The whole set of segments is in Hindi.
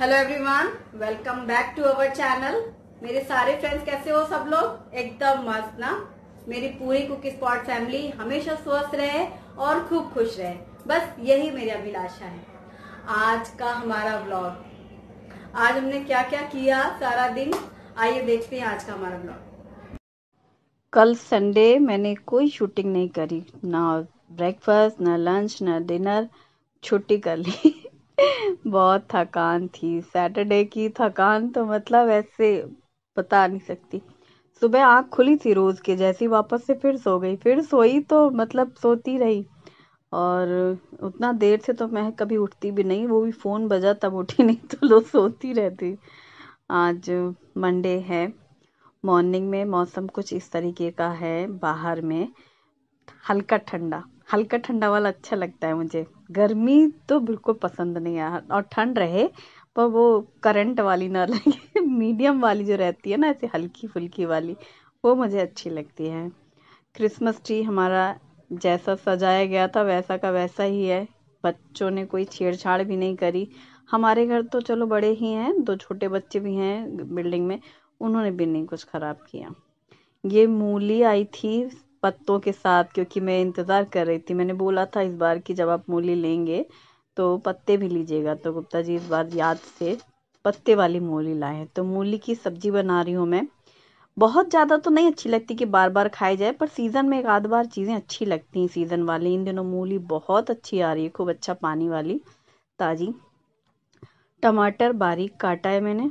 hello everyone welcome back to our channel मेरे सारे फ्रेंड्स कैसे हो सब लोग एकदम मस्त ना मेरी पूरी कुक स्पॉट फैमिली हमेशा स्वस्थ रहे और खूब खुश रहे बस यही मेरी अभिलाषा है आज का हमारा ब्लॉग आज हमने क्या क्या किया सारा दिन आइए देखते हैं आज का हमारा ब्लॉग कल संडे मैंने कोई शूटिंग नहीं करी ना ब्रेकफास्ट ना लंच ना डिनर छुट्टी कर ली बहुत थकान थी सैटरडे की थकान तो मतलब ऐसे बता नहीं सकती सुबह आँख खुली थी रोज़ के जैसी वापस से फिर सो गई फिर सोई तो मतलब सोती रही और उतना देर से तो मैं कभी उठती भी नहीं वो भी फ़ोन बजा तब उठी नहीं तो लोग सोती रहती आज मंडे है मॉर्निंग में मौसम कुछ इस तरीके का है बाहर में हल्का ठंडा हल्का ठंडा वाला अच्छा लगता है मुझे गर्मी तो बिल्कुल पसंद नहीं है और ठंड रहे पर वो करंट वाली ना लगे मीडियम वाली जो रहती है ना ऐसे हल्की फुल्की वाली वो मुझे अच्छी लगती है क्रिसमस ट्री हमारा जैसा सजाया गया था वैसा का वैसा ही है बच्चों ने कोई छेड़छाड़ भी नहीं करी हमारे घर तो चलो बड़े ही हैं दो छोटे बच्चे भी हैं बिल्डिंग में उन्होंने भी नहीं कुछ ख़राब किया ये मूली आई थी पत्तों के साथ क्योंकि मैं इंतज़ार कर रही थी मैंने बोला था इस बार कि जब आप मूली लेंगे तो पत्ते भी लीजिएगा तो गुप्ता जी इस बार याद से पत्ते वाली मूली लाए तो मूली की सब्जी बना रही हूँ मैं बहुत ज़्यादा तो नहीं अच्छी लगती कि बार बार खाई जाए पर सीज़न में एक आध बार चीज़ें अच्छी लगती हैं सीज़न वाली इन दिनों मूली बहुत अच्छी आ रही है खूब अच्छा पानी वाली ताज़ी टमाटर बारीक काटा है मैंने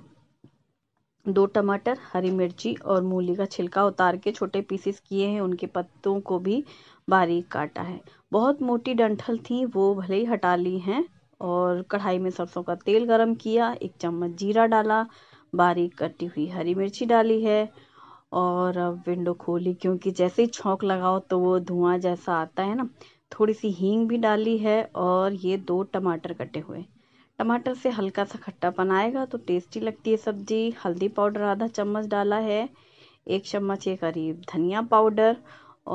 दो टमाटर हरी मिर्ची और मूली का छिलका उतार के छोटे पीसेस किए हैं उनके पत्तों को भी बारीक काटा है बहुत मोटी डंठल थी वो भले ही हटा ली हैं और कढ़ाई में सरसों का तेल गरम किया एक चम्मच जीरा डाला बारीक कटी हुई हरी मिर्ची डाली है और अब विंडो खोली क्योंकि जैसे ही छोंक लगाओ तो वो धुआं जैसा आता है ना थोड़ी सी हींग भी डाली है और ये दो टमाटर कटे हुए टमाटर से हल्का सा खट्टा बनाएगा तो टेस्टी लगती है सब्जी हल्दी पाउडर आधा चम्मच डाला है एक चम्मच के करीब धनिया पाउडर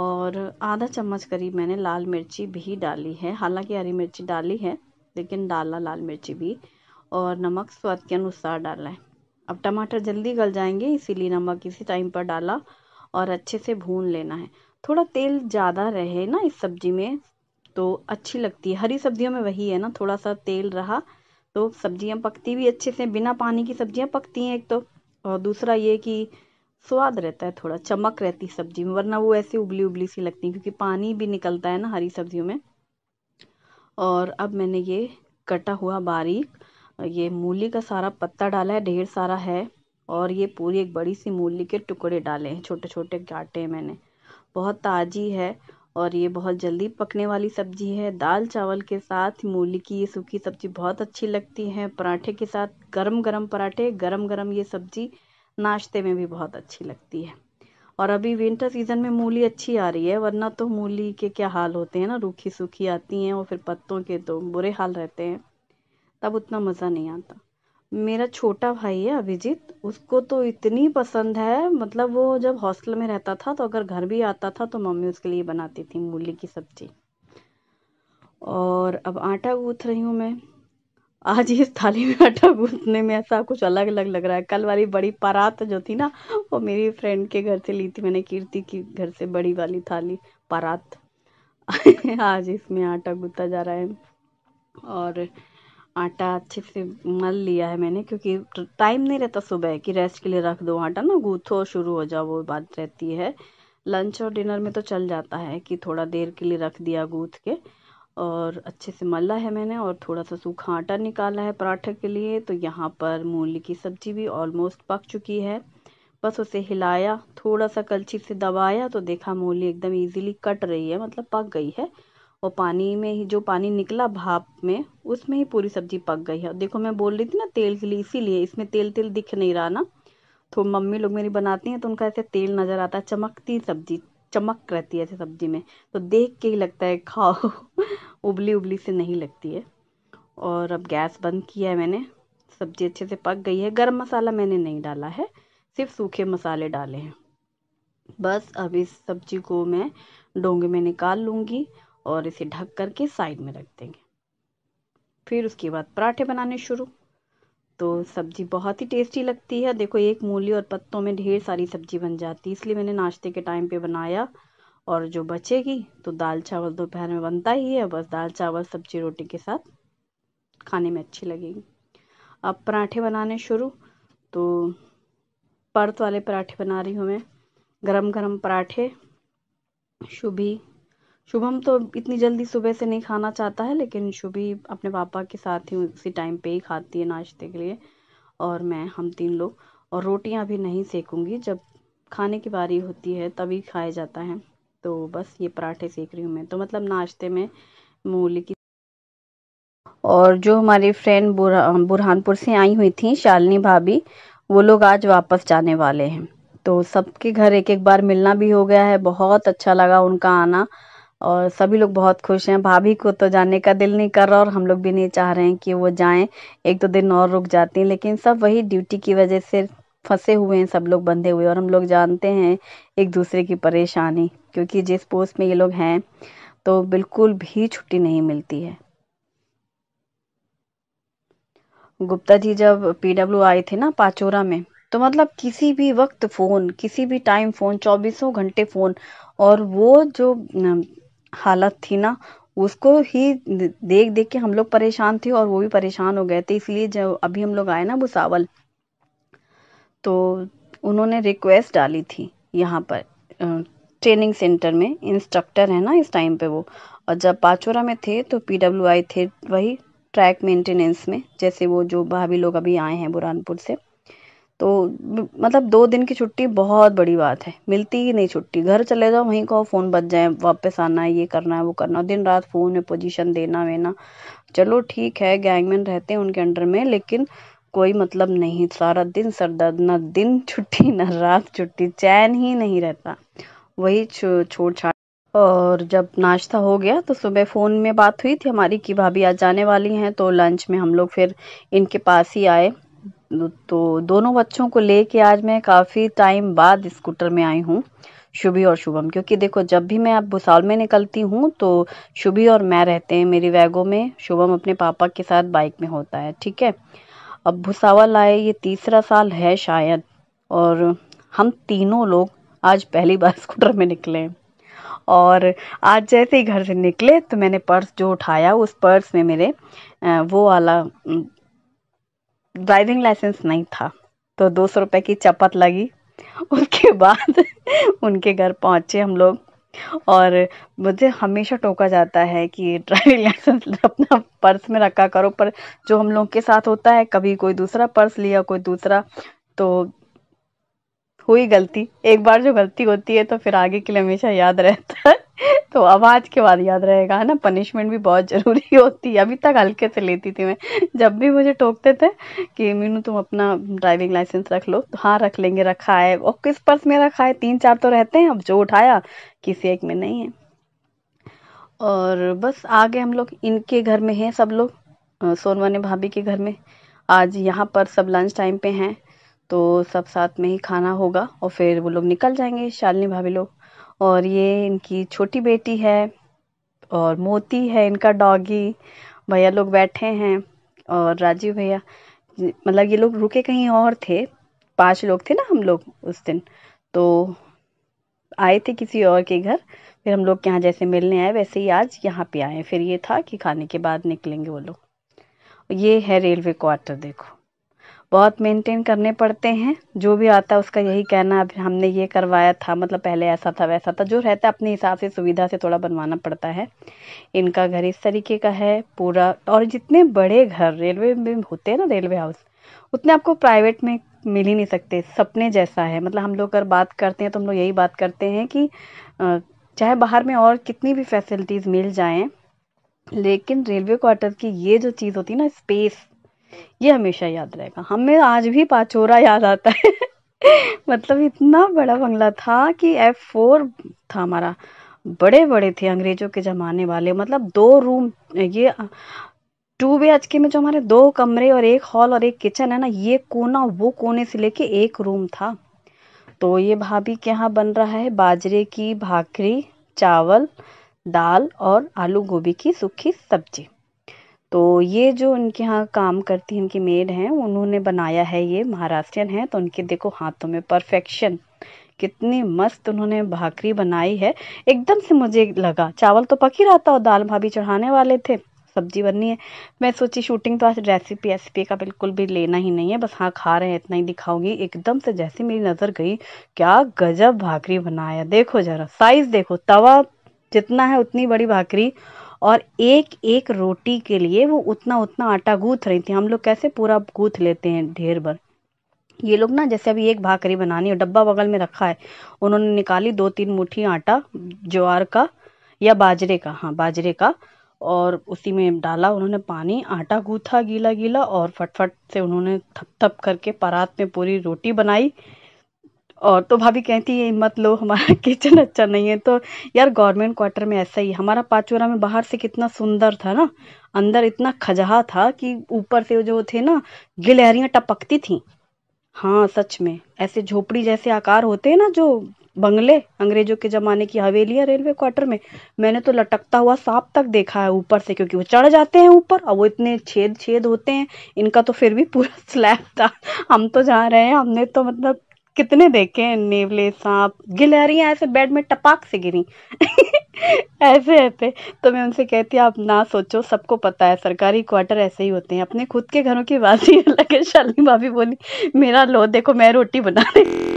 और आधा चम्मच करीब मैंने लाल मिर्ची भी डाली है हालांकि हरी मिर्ची डाली है लेकिन डाला लाल मिर्ची भी और नमक स्वाद के अनुसार डाला है अब टमाटर जल्दी गल जाएंगे इसीलिए नमक इसी टाइम पर डाला और अच्छे से भून लेना है थोड़ा तेल ज़्यादा रहे ना इस सब्ज़ी में तो अच्छी लगती है हरी सब्जियों में वही है ना थोड़ा सा तेल रहा तो सब्जियां पकती भी अच्छे से बिना पानी की सब्जियां पकती हैं एक तो और दूसरा ये कि स्वाद रहता है थोड़ा चमक रहती सब्जी में वरना वो ऐसे उबली उबली सी लगती है क्योंकि पानी भी निकलता है ना हरी सब्जियों में और अब मैंने ये कटा हुआ बारीक ये मूली का सारा पत्ता डाला है ढेर सारा है और ये पूरी एक बड़ी सी मूली के टुकड़े डाले हैं छोटे छोटे काटे हैं मैंने बहुत ताज़ी है और ये बहुत जल्दी पकने वाली सब्जी है दाल चावल के साथ मूली की ये सूखी सब्जी बहुत अच्छी लगती है पराठे के साथ गरम गरम पराठे गरम गरम ये सब्जी नाश्ते में भी बहुत अच्छी लगती है और अभी विंटर सीजन में मूली अच्छी आ रही है वरना तो मूली के क्या हाल होते हैं ना रूखी सूखी आती हैं और फिर पत्तों के तो बुरे हाल रहते हैं तब उतना मज़ा नहीं आता मेरा छोटा भाई है अभिजीत उसको तो इतनी पसंद है मतलब वो जब हॉस्टल में रहता था तो अगर घर भी आता था तो मम्मी उसके लिए बनाती थी मूली की सब्जी और अब आटा गूँथ रही हूँ मैं आज इस थाली में आटा गूंथने में ऐसा कुछ अलग अलग लग रहा है कल वाली बड़ी परात जो थी ना वो मेरी फ्रेंड के घर से ली थी मैंने कीर्ति की घर से बड़ी वाली थाली परात आज इसमें आटा गूंथा जा रहा है और आटा अच्छे से मल लिया है मैंने क्योंकि टाइम नहीं रहता सुबह कि रेस्ट के लिए रख दो आटा ना गूथो शुरू हो जाओ वो बात रहती है लंच और डिनर में तो चल जाता है कि थोड़ा देर के लिए रख दिया गूथ के और अच्छे से मला है मैंने और थोड़ा सा सूखा आटा निकाला है पराठे के लिए तो यहाँ पर मूली की सब्ज़ी भी ऑलमोस्ट पक चुकी है बस उसे हिलाया थोड़ा सा कलछी से दबाया तो देखा मूली एकदम इजीली कट रही है मतलब पक गई है और पानी में ही जो पानी निकला भाप में उसमें ही पूरी सब्जी पक गई है देखो मैं बोल रही थी ना तेल के लिए इसीलिए इसमें तेल तेल दिख नहीं रहा ना तो मम्मी लोग मेरी बनाती हैं तो उनका ऐसे तेल नज़र आता है चमकती सब्जी चमक रहती है ऐसे सब्जी में तो देख के ही लगता है खाओ उबली उबली से नहीं लगती है और अब गैस बंद किया है मैंने सब्जी अच्छे से पक गई है गर्म मसाला मैंने नहीं डाला है सिर्फ सूखे मसाले डाले हैं बस अब इस सब्जी को मैं डोंगे में निकाल लूँगी और इसे ढक करके साइड में रख देंगे फिर उसके बाद पराठे बनाने शुरू तो सब्ज़ी बहुत ही टेस्टी लगती है देखो एक मूली और पत्तों में ढेर सारी सब्ज़ी बन जाती है इसलिए मैंने नाश्ते के टाइम पे बनाया और जो बचेगी तो दाल चावल दोपहर में बनता ही है बस दाल चावल सब्जी रोटी के साथ खाने में अच्छी लगेगी अब पराठे बनाने शुरू तो पर्त वाले पराठे बना रही हूँ मैं गरम गरम पराठे शुभी शुभम तो इतनी जल्दी सुबह से नहीं खाना चाहता है लेकिन शुभी अपने पापा के साथ ही उसी टाइम पे ही खाती है नाश्ते के लिए और मैं हम तीन लोग और रोटियां भी नहीं सेकूंगी जब खाने की बारी होती है तभी खाया जाता है तो बस ये पराठे सेक रही हूँ मैं तो मतलब नाश्ते में मूली की और जो हमारी फ्रेंड बुरा बुरहानपुर से आई हुई थी शालिनी भाभी वो लोग आज वापस जाने वाले हैं तो सबके घर एक एक बार मिलना भी हो गया है बहुत अच्छा लगा उनका आना और सभी लोग बहुत खुश हैं भाभी को तो जाने का दिल नहीं कर रहा और हम लोग भी नहीं चाह रहे हैं कि वो जाएं एक दो दिन और रुक जाती हैं लेकिन सब वही ड्यूटी की वजह से फंसे हुए हैं सब लोग बंधे हुए और हम लोग जानते हैं एक दूसरे की परेशानी क्योंकि जिस पोस्ट में ये लोग हैं तो बिल्कुल भी छुट्टी नहीं मिलती है गुप्ता जी जब पीडब्ल्यू आए थे ना पाचोरा में तो मतलब किसी भी वक्त फ़ोन किसी भी टाइम फ़ोन चौबीसों घंटे फ़ोन और वो जो हालत थी ना उसको ही देख देख के हम लोग परेशान थे और वो भी परेशान हो गए थे इसलिए जब अभी हम लोग आए ना भुसावल तो उन्होंने रिक्वेस्ट डाली थी यहाँ पर ट्रेनिंग सेंटर में इंस्ट्रक्टर है ना इस टाइम पे वो और जब पाचोरा में थे तो पी थे वही ट्रैक मेंटेनेंस में जैसे वो जो भाभी लोग अभी आए हैं बुरहानपुर से तो मतलब दो दिन की छुट्टी बहुत बड़ी बात है मिलती ही नहीं छुट्टी घर चले जाओ वहीं कहो फ़ोन बच जाए वापस आना है ये करना है वो करना है दिन रात फ़ोन में पोजीशन देना वेना चलो ठीक है गैंगमैन रहते हैं उनके अंडर में लेकिन कोई मतलब नहीं सारा दिन सर दर्द ना दिन छुट्टी ना रात छुट्टी चैन ही नहीं रहता वही छोड़ छाड़ और जब नाश्ता हो गया तो सुबह फ़ोन में बात हुई थी हमारी कि भाभी आज जाने वाली हैं तो लंच में हम लोग फिर इनके पास ही आए तो दोनों बच्चों को लेके आज मैं काफ़ी टाइम बाद स्कूटर में आई हूँ शुभी और शुभम क्योंकि देखो जब भी मैं अब भूसाल में निकलती हूँ तो शुभी और मैं रहते हैं मेरी वैगो में शुभम अपने पापा के साथ बाइक में होता है ठीक है अब भुसावल आए ये तीसरा साल है शायद और हम तीनों लोग आज पहली बार स्कूटर में निकले और आज जैसे ही घर से निकले तो मैंने पर्स जो उठाया उस पर्स में मेरे वो वाला ड्राइविंग लाइसेंस नहीं था तो दो सौ रुपये की चपत लगी उसके बाद उनके घर पहुंचे हम लोग और मुझे हमेशा टोका जाता है कि ड्राइविंग लाइसेंस अपना पर्स में रखा करो पर जो हम लोग के साथ होता है कभी कोई दूसरा पर्स लिया कोई दूसरा तो हुई गलती एक बार जो गलती होती है तो फिर आगे के लिए हमेशा याद रहता है तो आवाज के बाद याद रहेगा है ना पनिशमेंट भी बहुत जरूरी होती है अभी तक हल्के से लेती थी मैं जब भी मुझे टोकते थे कि मीनू तुम अपना ड्राइविंग लाइसेंस रख लो तो हाँ रख लेंगे रखा है और किस पर्स में रखा है तीन चार तो रहते हैं अब जो उठाया किसी एक में नहीं है और बस आगे हम लोग इनके घर में हैं सब लोग सोनवाने भाभी के घर में आज यहाँ पर सब लंच टाइम पे हैं तो सब साथ में ही खाना होगा और फिर वो लोग निकल जाएंगे शालिनी भाभी लोग और ये इनकी छोटी बेटी है और मोती है इनका डॉगी भैया लोग बैठे हैं और राजीव भैया मतलब ये लोग रुके कहीं और थे पांच लोग थे ना हम लोग उस दिन तो आए थे किसी और के घर फिर हम लोग यहाँ जैसे मिलने आए वैसे ही आज यहाँ पे आए फिर ये था कि खाने के बाद निकलेंगे वो लोग ये है रेलवे क्वार्टर देखो बहुत मेंटेन करने पड़ते हैं जो भी आता है उसका यही कहना अब हमने ये करवाया था मतलब पहले ऐसा था वैसा था जो रहता है अपने हिसाब से सुविधा से थोड़ा बनवाना पड़ता है इनका घर इस तरीके का है पूरा और जितने बड़े घर रेलवे में होते हैं ना रेलवे हाउस उतने आपको प्राइवेट में मिल ही नहीं सकते सपने जैसा है मतलब हम लोग अगर बात करते हैं तो हम लोग यही बात करते हैं कि चाहे बाहर में और कितनी भी फैसिलिटीज़ मिल जाएं लेकिन रेलवे क्वार्टर की ये जो चीज़ होती है ना स्पेस ये हमेशा याद रहेगा हमें आज भी पाचोरा याद आता है मतलब इतना बड़ा बंगला था कि एफ फोर था हमारा बड़े बड़े थे अंग्रेजों के जमाने वाले मतलब दो रूम ये टू बी एच के में जो हमारे दो कमरे और एक हॉल और एक किचन है ना ये कोना वो कोने से लेके एक रूम था तो ये भाभी के यहाँ बन रहा है बाजरे की भाखरी चावल दाल और आलू गोभी की सूखी सब्जी तो ये जो इनके यहाँ काम करती हैं इनकी मेड हैं उन्होंने बनाया है ये महाराष्ट्रियन है तो उनके देखो हाथों में परफेक्शन कितनी मस्त उन्होंने भाकरी बनाई है एकदम से मुझे लगा चावल तो पक ही रहा था और दाल भाभी चढ़ाने वाले थे सब्जी बननी है मैं सोची शूटिंग तो आज रेसिपी एसपी का बिल्कुल भी लेना ही नहीं है बस हाँ खा रहे हैं इतना ही दिखाऊंगी एकदम से जैसे मेरी नज़र गई क्या गजब भाकरी बनाया देखो जरा साइज़ देखो तवा जितना है उतनी बड़ी भाकरी और एक एक रोटी के लिए वो उतना उतना आटा गूँथ रही थी हम लोग कैसे पूरा गूँथ लेते हैं ढेर भर ये लोग ना जैसे अभी एक भाकरी बनानी है डब्बा बगल में रखा है उन्होंने निकाली दो तीन मुठी आटा ज्वार का या बाजरे का हाँ बाजरे का और उसी में डाला उन्होंने पानी आटा गूथा गीला गीला और फटफट से उन्होंने थप थप करके परात में पूरी रोटी बनाई और तो भाभी कहती है मत लो हमारा किचन अच्छा नहीं है तो यार गवर्नमेंट क्वार्टर में ऐसा ही हमारा पाचोरा में बाहर से कितना सुंदर था ना अंदर इतना खजहा था कि ऊपर से जो थे ना गिलहरियाँ टपकती थी हाँ सच में ऐसे झोपड़ी जैसे आकार होते हैं ना जो बंगले अंग्रेजों के जमाने की हवेलियां रेलवे क्वार्टर में मैंने तो लटकता हुआ सांप तक देखा है ऊपर से क्योंकि वो चढ़ जाते हैं ऊपर और वो इतने छेद छेद होते हैं इनका तो फिर भी पूरा स्लैब था हम तो जा रहे हैं हमने तो मतलब कितने देखे हैं नेवले सांप गिलहरियां ऐसे बेड में टपाक से गिरी ऐसे ऐसे तो मैं उनसे कहती आप ना सोचो सबको पता है सरकारी क्वार्टर ऐसे ही होते हैं अपने खुद के घरों की बात ही अलग है शालिनी भाभी बोली मेरा लो देखो मैं रोटी बना रही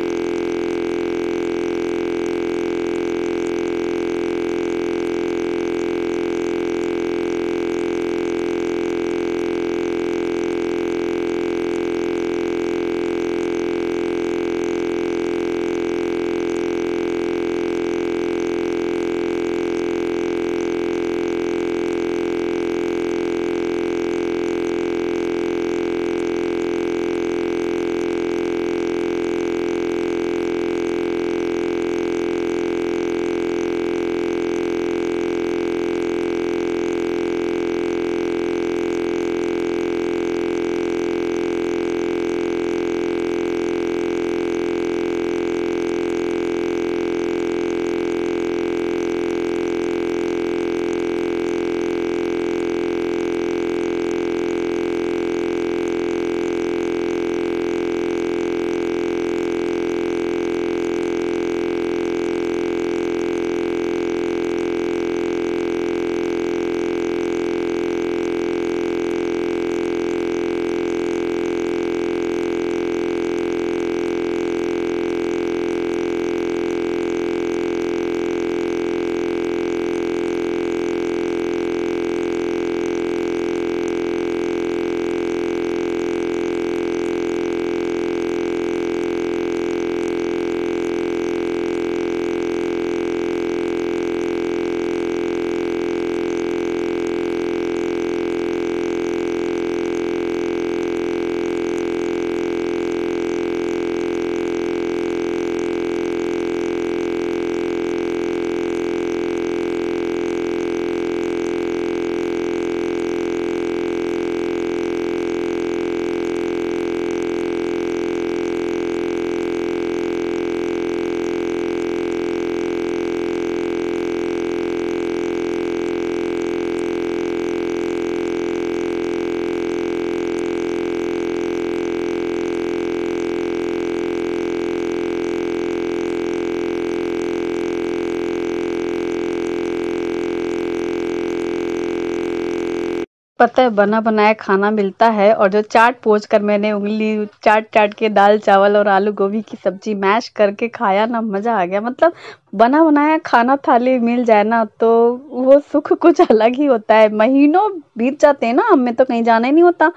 पता है बना बनाया खाना मिलता है और जो चाट पोच कर मैंने उंगली चाट चाट के दाल चावल और आलू गोभी की सब्जी मैश करके खाया ना मज़ा आ गया मतलब बना बनाया खाना थाली मिल जाए ना तो वो सुख कुछ अलग ही होता है महीनों बीत जाते हैं ना हमें तो कहीं जाना ही नहीं होता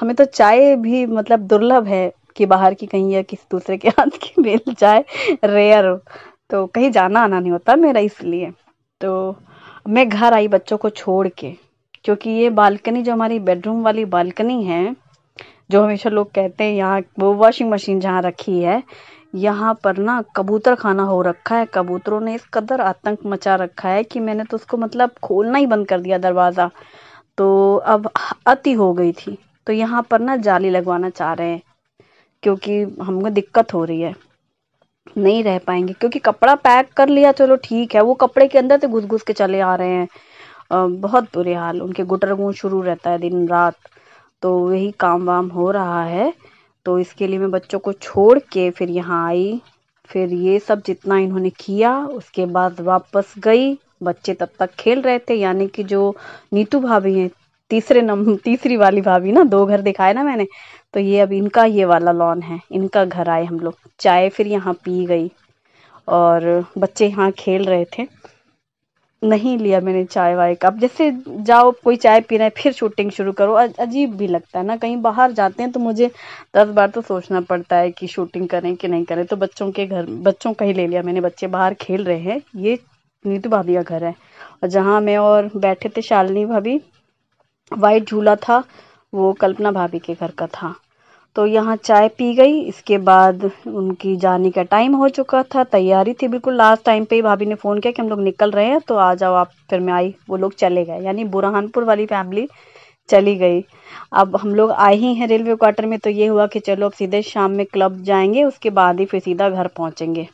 हमें तो चाय भी मतलब दुर्लभ है कि बाहर की कहीं या किसी दूसरे के हाथ की मिल जाए रेयर तो कहीं जाना आना नहीं होता मेरा इसलिए तो मैं घर आई बच्चों को छोड़ के क्योंकि ये बालकनी जो हमारी बेडरूम वाली बालकनी है जो हमेशा लोग कहते हैं यहाँ वो वॉशिंग मशीन जहाँ रखी है यहाँ पर ना कबूतर खाना हो रखा है कबूतरों ने इस कदर आतंक मचा रखा है कि मैंने तो उसको मतलब खोलना ही बंद कर दिया दरवाज़ा तो अब अति हो गई थी तो यहाँ पर ना जाली लगवाना चाह रहे हैं क्योंकि हमको दिक्कत हो रही है नहीं रह पाएंगे क्योंकि कपड़ा पैक कर लिया चलो ठीक है वो कपड़े के अंदर से घुस घुस के चले आ रहे हैं बहुत बुरे हाल उनके गुटर शुरू रहता है दिन रात तो वही काम वाम हो रहा है तो इसके लिए मैं बच्चों को छोड़ के फिर यहाँ आई फिर ये सब जितना इन्होंने किया उसके बाद वापस गई बच्चे तब तक खेल रहे थे यानी कि जो नीतू भाभी हैं तीसरे नंबर तीसरी वाली भाभी ना दो घर दिखाए ना मैंने तो ये अब इनका ये वाला लॉन है इनका घर आए हम लोग चाय फिर यहाँ पी गई और बच्चे यहाँ खेल रहे थे नहीं लिया मैंने चाय वाय का अब जैसे जाओ कोई चाय पी रहे फिर शूटिंग शुरू करो अजीब भी लगता है ना कहीं बाहर जाते हैं तो मुझे दस बार तो सोचना पड़ता है कि शूटिंग करें कि नहीं करें तो बच्चों के घर बच्चों का ही ले लिया मैंने बच्चे बाहर खेल रहे हैं ये नीतू भाभी का घर है और जहाँ मैं और बैठे थे शालिनी भाभी वाइट झूला था वो कल्पना भाभी के घर का था तो यहाँ चाय पी गई इसके बाद उनकी जाने का टाइम हो चुका था तैयारी थी बिल्कुल लास्ट टाइम पे ही भाभी ने फ़ोन किया कि हम लोग निकल रहे हैं तो आ जाओ आप फिर मैं आई वो लोग चले गए यानी बुरहानपुर वाली फैमिली चली गई अब हम लोग आए ही हैं रेलवे क्वार्टर में तो ये हुआ कि चलो अब सीधे शाम में क्लब जाएंगे उसके बाद ही फिर सीधा घर पहुँचेंगे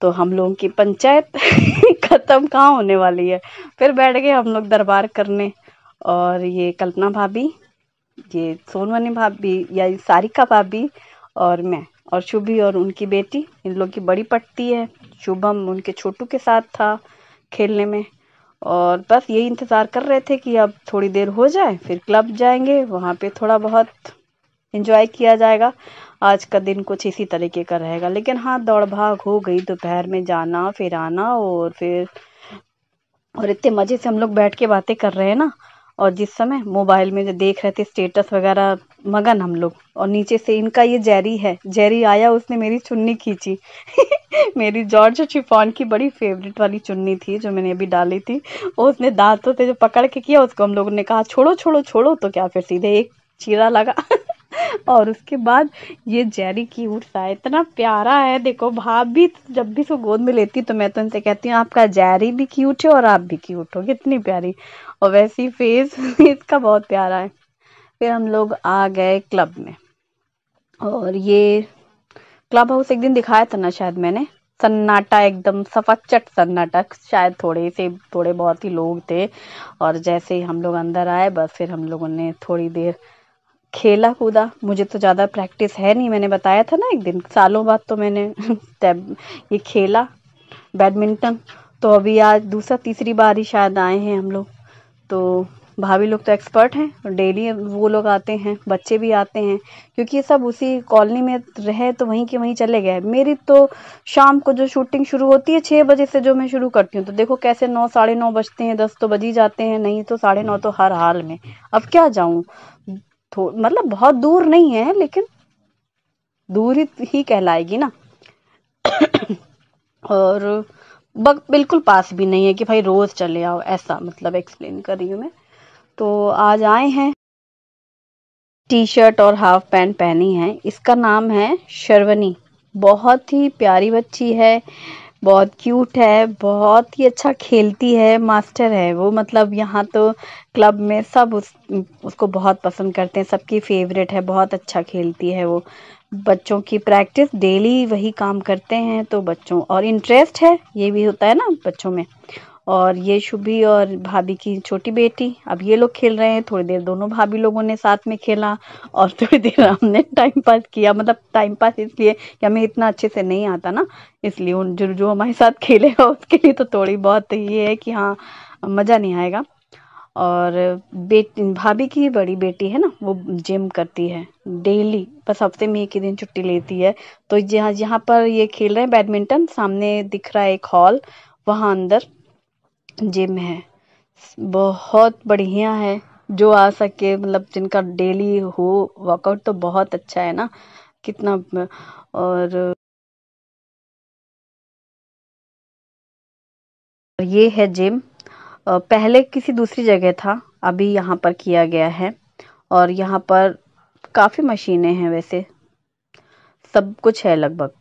तो हम लोगों की पंचायत ख़त्म कहाँ होने वाली है फिर बैठ गए हम लोग दरबार करने और ये कल्पना भाभी ये सोनवनी भाभी या सारिका भाभी और मैं और शुभी और उनकी बेटी इन लोग की बड़ी पट्टी है शुभम उनके छोटू के साथ था खेलने में और बस यही इंतज़ार कर रहे थे कि अब थोड़ी देर हो जाए फिर क्लब जाएंगे वहाँ पे थोड़ा बहुत इन्जॉय किया जाएगा आज का दिन कुछ इसी तरीके का रहेगा लेकिन हाँ दौड़ भाग हो गई दोपहर में जाना फिर आना और फिर और इतने मज़े से हम लोग बैठ के बातें कर रहे हैं ना और जिस समय मोबाइल में जो देख रहे थे स्टेटस वगैरह मगन हम लोग और नीचे से इनका ये जेरी है जेरी आया उसने मेरी चुन्नी खींची मेरी जॉर्ज चिफॉन की बड़ी फेवरेट वाली चुन्नी थी जो मैंने अभी डाली थी और उसने दांतों से जो पकड़ के किया उसको हम लोगों ने कहा छोड़ो छोड़ो छोड़ो तो क्या फिर सीधे एक चीरा लगा और उसके बाद ये जेरी क्यूट सा है इतना प्यारा है देखो भाभी जब भी इसको गोद में लेती तो मैं तो इनसे कहती हूँ आपका जेरी भी क्यूट है और आप भी क्यूट हो कितनी प्यारी और वैसे ही फेस इसका बहुत प्यारा है फिर हम लोग आ गए क्लब में और ये क्लब हाउस एक दिन दिखाया था ना शायद मैंने सन्नाटा एकदम सफाचट सन्नाटा शायद थोड़े से थोड़े बहुत ही लोग थे और जैसे ही हम लोग अंदर आए बस फिर हम लोगों ने थोड़ी देर खेला कूदा मुझे तो ज़्यादा प्रैक्टिस है नहीं मैंने बताया था ना एक दिन सालों बाद तो मैंने ये खेला बैडमिंटन तो अभी आज दूसरा तीसरी बार ही शायद आए हैं हम लोग तो भाभी लोग तो एक्सपर्ट हैं डेली वो लोग आते हैं बच्चे भी आते हैं क्योंकि ये सब उसी कॉलोनी में रहे तो वहीं के वहीं चले गए मेरी तो शाम को जो शूटिंग शुरू होती है छः बजे से जो मैं शुरू करती हूँ तो देखो कैसे नौ साढ़े नौ बजते हैं दस तो बज ही जाते हैं नहीं तो साढ़े नौ तो हर हाल में अब क्या जाऊँ तो मतलब बहुत दूर नहीं है लेकिन दूर ही कहलाएगी ना और बग बिल्कुल पास भी नहीं है कि भाई रोज चले आओ ऐसा मतलब एक्सप्लेन कर रही हूँ मैं तो आज आए हैं टी शर्ट और हाफ पैंट पहनी है इसका नाम है शर्वनी बहुत ही प्यारी बच्ची है बहुत क्यूट है बहुत ही अच्छा खेलती है मास्टर है वो मतलब यहाँ तो क्लब में सब उस उसको बहुत पसंद करते हैं सबकी फेवरेट है बहुत अच्छा खेलती है वो बच्चों की प्रैक्टिस डेली वही काम करते हैं तो बच्चों और इंटरेस्ट है ये भी होता है ना बच्चों में और ये शुभी और भाभी की छोटी बेटी अब ये लोग खेल रहे हैं थोड़ी देर दोनों भाभी लोगों ने साथ में खेला और थोड़ी देर हमने टाइम पास किया मतलब टाइम पास इसलिए कि हमें इतना अच्छे से नहीं आता ना इसलिए उन जो जो हमारे साथ खेलेगा उसके लिए तो थोड़ी बहुत ये है कि हाँ मज़ा नहीं आएगा और बेटी भाभी की बड़ी बेटी है ना वो जिम करती है डेली बस हफ्ते में एक ही दिन छुट्टी लेती है तो जहाँ जहाँ पर ये खेल रहे हैं बैडमिंटन सामने दिख रहा है एक हॉल वहाँ अंदर जिम है बहुत बढ़िया है जो आ सके मतलब जिनका डेली हो वर्कआउट तो बहुत अच्छा है ना कितना और ये है जिम पहले किसी दूसरी जगह था अभी यहाँ पर किया गया है और यहाँ पर काफ़ी मशीनें हैं वैसे सब कुछ है लगभग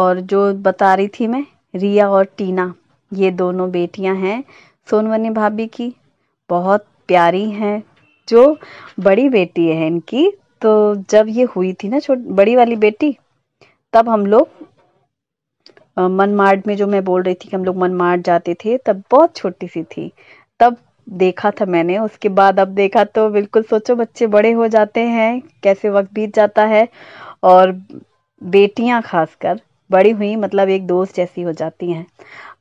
और जो बता रही थी मैं रिया और टीना ये दोनों बेटियां हैं सोनवनी भाभी की बहुत प्यारी हैं जो बड़ी बेटी है इनकी तो जब ये हुई थी ना छोट बड़ी वाली बेटी तब हम लोग मनमाड़ में जो मैं बोल रही थी कि हम लोग मनमाड़ जाते थे तब बहुत छोटी सी थी तब देखा था मैंने उसके बाद अब देखा तो बिल्कुल सोचो बच्चे बड़े हो जाते हैं कैसे वक्त बीत जाता है और बेटियां खासकर बड़ी हुई मतलब एक दोस्त जैसी हो जाती हैं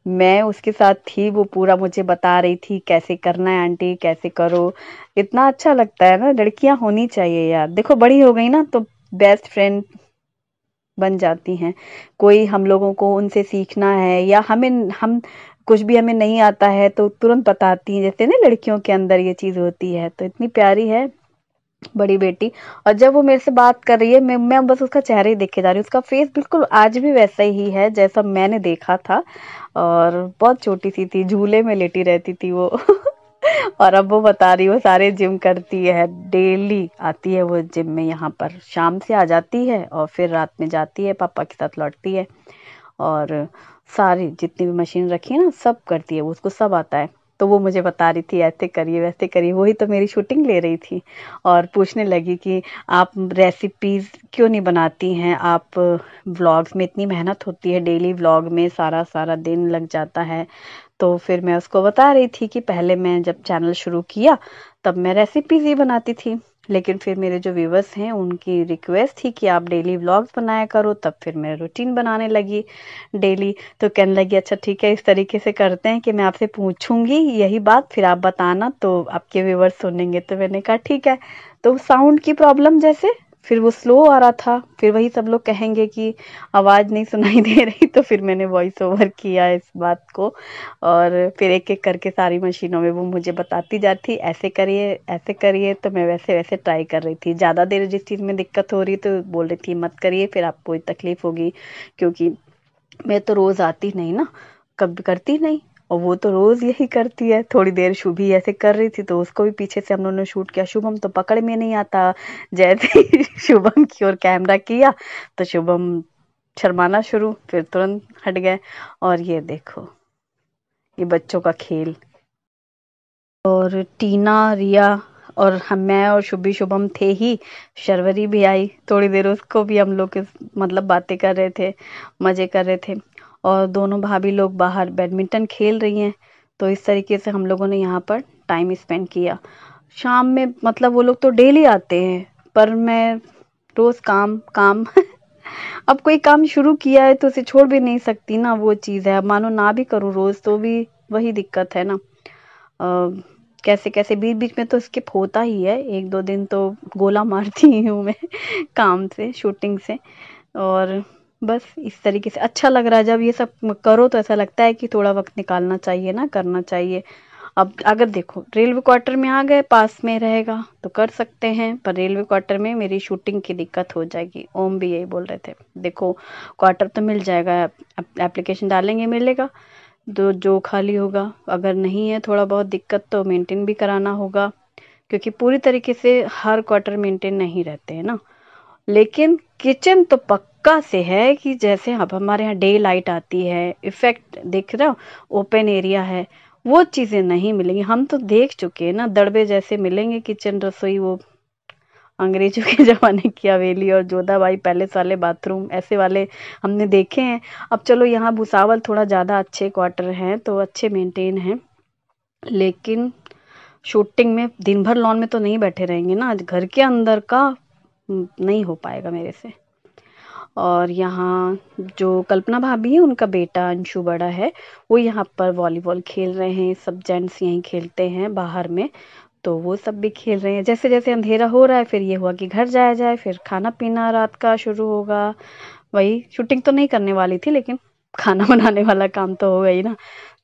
मैं उसके साथ थी वो पूरा मुझे बता रही थी कैसे करना है आंटी कैसे करो इतना अच्छा लगता है ना लड़कियां होनी चाहिए यार देखो बड़ी हो गई ना तो बेस्ट फ्रेंड बन जाती हैं कोई हम लोगों को उनसे सीखना है या हमें हम कुछ भी हमें नहीं आता है तो तुरंत बताती हैं जैसे ना लड़कियों के अंदर ये चीज़ होती है तो इतनी प्यारी है बड़ी बेटी और जब वो मेरे से बात कर रही है मैं मैं बस उसका चेहरा ही देखे जा रही हूँ उसका फेस बिल्कुल आज भी वैसा ही है जैसा मैंने देखा था और बहुत छोटी सी थी झूले में लेटी रहती थी वो और अब वो बता रही वो सारे जिम करती है डेली आती है वो जिम में यहाँ पर शाम से आ जाती है और फिर रात में जाती है पापा के साथ लौटती है और सारी जितनी भी मशीन रखी है ना सब करती है वो उसको सब आता है तो वो मुझे बता रही थी ऐसे करिए वैसे करिए वही तो मेरी शूटिंग ले रही थी और पूछने लगी कि आप रेसिपीज़ क्यों नहीं बनाती हैं आप व्लॉग्स में इतनी मेहनत होती है डेली व्लॉग में सारा सारा दिन लग जाता है तो फिर मैं उसको बता रही थी कि पहले मैं जब चैनल शुरू किया तब मैं रेसिपीज़ ही बनाती थी लेकिन फिर मेरे जो व्यूवर्स हैं उनकी रिक्वेस्ट थी कि आप डेली व्लॉग्स बनाया करो तब फिर मैं रूटीन बनाने लगी डेली तो कहने लगी अच्छा ठीक है इस तरीके से करते हैं कि मैं आपसे पूछूंगी यही बात फिर आप बताना तो आपके व्यूवर्स सुनेंगे तो मैंने कहा ठीक है तो साउंड की प्रॉब्लम जैसे फिर वो स्लो आ रहा था फिर वही सब लोग कहेंगे कि आवाज़ नहीं सुनाई दे रही तो फिर मैंने वॉइस ओवर किया इस बात को और फिर एक एक करके सारी मशीनों में वो मुझे बताती जाती ऐसे करिए ऐसे करिए तो मैं वैसे वैसे ट्राई कर रही थी ज़्यादा देर जिस चीज़ में दिक्कत हो रही तो बोल रही थी मत करिए फिर आपको तकलीफ़ होगी क्योंकि मैं तो रोज़ आती नहीं ना कब करती नहीं और वो तो रोज़ यही करती है थोड़ी देर शुभी ऐसे कर रही थी तो उसको भी पीछे से हम लोगों ने शूट किया शुभम तो पकड़ में नहीं आता जैसे ही शुभम की ओर कैमरा किया तो शुभम शर्माना शुरू फिर तुरंत हट गए और ये देखो ये बच्चों का खेल और टीना रिया और हम मैं और शुभी शुभम थे ही शर्वरी भी आई थोड़ी देर उसको भी हम लोग मतलब बातें कर रहे थे मज़े कर रहे थे और दोनों भाभी लोग बाहर बैडमिंटन खेल रही हैं तो इस तरीके से हम लोगों ने यहाँ पर टाइम स्पेंड किया शाम में मतलब वो लोग तो डेली आते हैं पर मैं रोज़ काम काम अब कोई काम शुरू किया है तो उसे छोड़ भी नहीं सकती ना वो चीज़ है मानो ना भी करूँ रोज़ तो भी वही दिक्कत है ना आ, कैसे कैसे बीच बीच में तो स्किप होता ही है एक दो दिन तो गोला मारती हूँ मैं काम से शूटिंग से और बस इस तरीके से अच्छा लग रहा है जब ये सब करो तो ऐसा लगता है कि थोड़ा वक्त निकालना चाहिए ना करना चाहिए अब अगर देखो रेलवे क्वार्टर में आ गए पास में रहेगा तो कर सकते हैं पर रेलवे क्वार्टर में मेरी शूटिंग की दिक्कत हो जाएगी ओम भी यही बोल रहे थे देखो क्वार्टर तो मिल जाएगा एप्लीकेशन डालेंगे मिलेगा तो जो खाली होगा अगर नहीं है थोड़ा बहुत दिक्कत तो मेंटेन भी कराना होगा क्योंकि पूरी तरीके से हर क्वार्टर मेंटेन नहीं रहते हैं ना लेकिन किचन तो पक्का से है कि जैसे अब हमारे यहाँ डे लाइट आती है इफेक्ट देख रहे हो ओपन एरिया है वो चीज़ें नहीं मिलेंगी हम तो देख चुके हैं ना दड़बे जैसे मिलेंगे किचन रसोई वो अंग्रेजों के ज़माने की हवेली और जोधाबाई पैलेस वाले बाथरूम ऐसे वाले हमने देखे हैं अब चलो यहाँ भुसावल थोड़ा ज़्यादा अच्छे क्वार्टर हैं तो अच्छे मेंटेन हैं लेकिन शूटिंग में दिन भर लॉन में तो नहीं बैठे रहेंगे ना घर के अंदर का नहीं हो पाएगा मेरे से और यहाँ जो कल्पना भाभी है उनका बेटा अंशु बड़ा है वो यहाँ पर वॉलीबॉल खेल रहे हैं सब जेंट्स यहीं खेलते हैं बाहर में तो वो सब भी खेल रहे हैं जैसे जैसे अंधेरा हो रहा है फिर ये हुआ कि घर जाया जाए फिर खाना पीना रात का शुरू होगा वही शूटिंग तो नहीं करने वाली थी लेकिन खाना बनाने वाला काम तो हो गई ना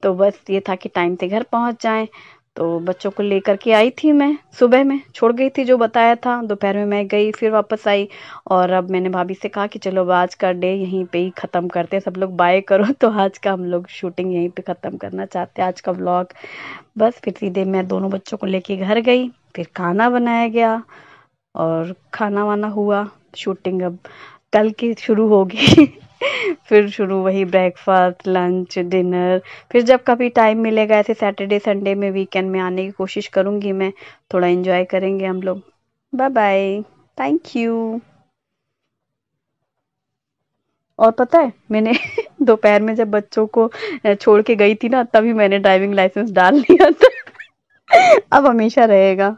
तो बस ये था कि टाइम से घर पहुंच जाएं तो बच्चों को लेकर के आई थी मैं सुबह में छोड़ गई थी जो बताया था दोपहर में मैं गई फिर वापस आई और अब मैंने भाभी से कहा कि चलो आज का डे यहीं पे ही ख़त्म करते हैं सब लोग बाय करो तो आज का हम लोग शूटिंग यहीं पे ख़त्म करना चाहते हैं आज का व्लॉग बस फिर सीधे मैं दोनों बच्चों को लेके घर गई फिर खाना बनाया गया और खाना वाना हुआ शूटिंग अब कल की शुरू होगी फिर शुरू वही ब्रेकफास्ट लंच डिनर फिर जब कभी टाइम मिलेगा ऐसे सैटरडे संडे में वीकेंड में आने की कोशिश करूँगी मैं थोड़ा इन्जॉय करेंगे हम लोग बाय बाय थैंक यू और पता है मैंने दोपहर में जब बच्चों को छोड़ के गई थी ना तभी मैंने ड्राइविंग लाइसेंस डाल लिया था अब हमेशा रहेगा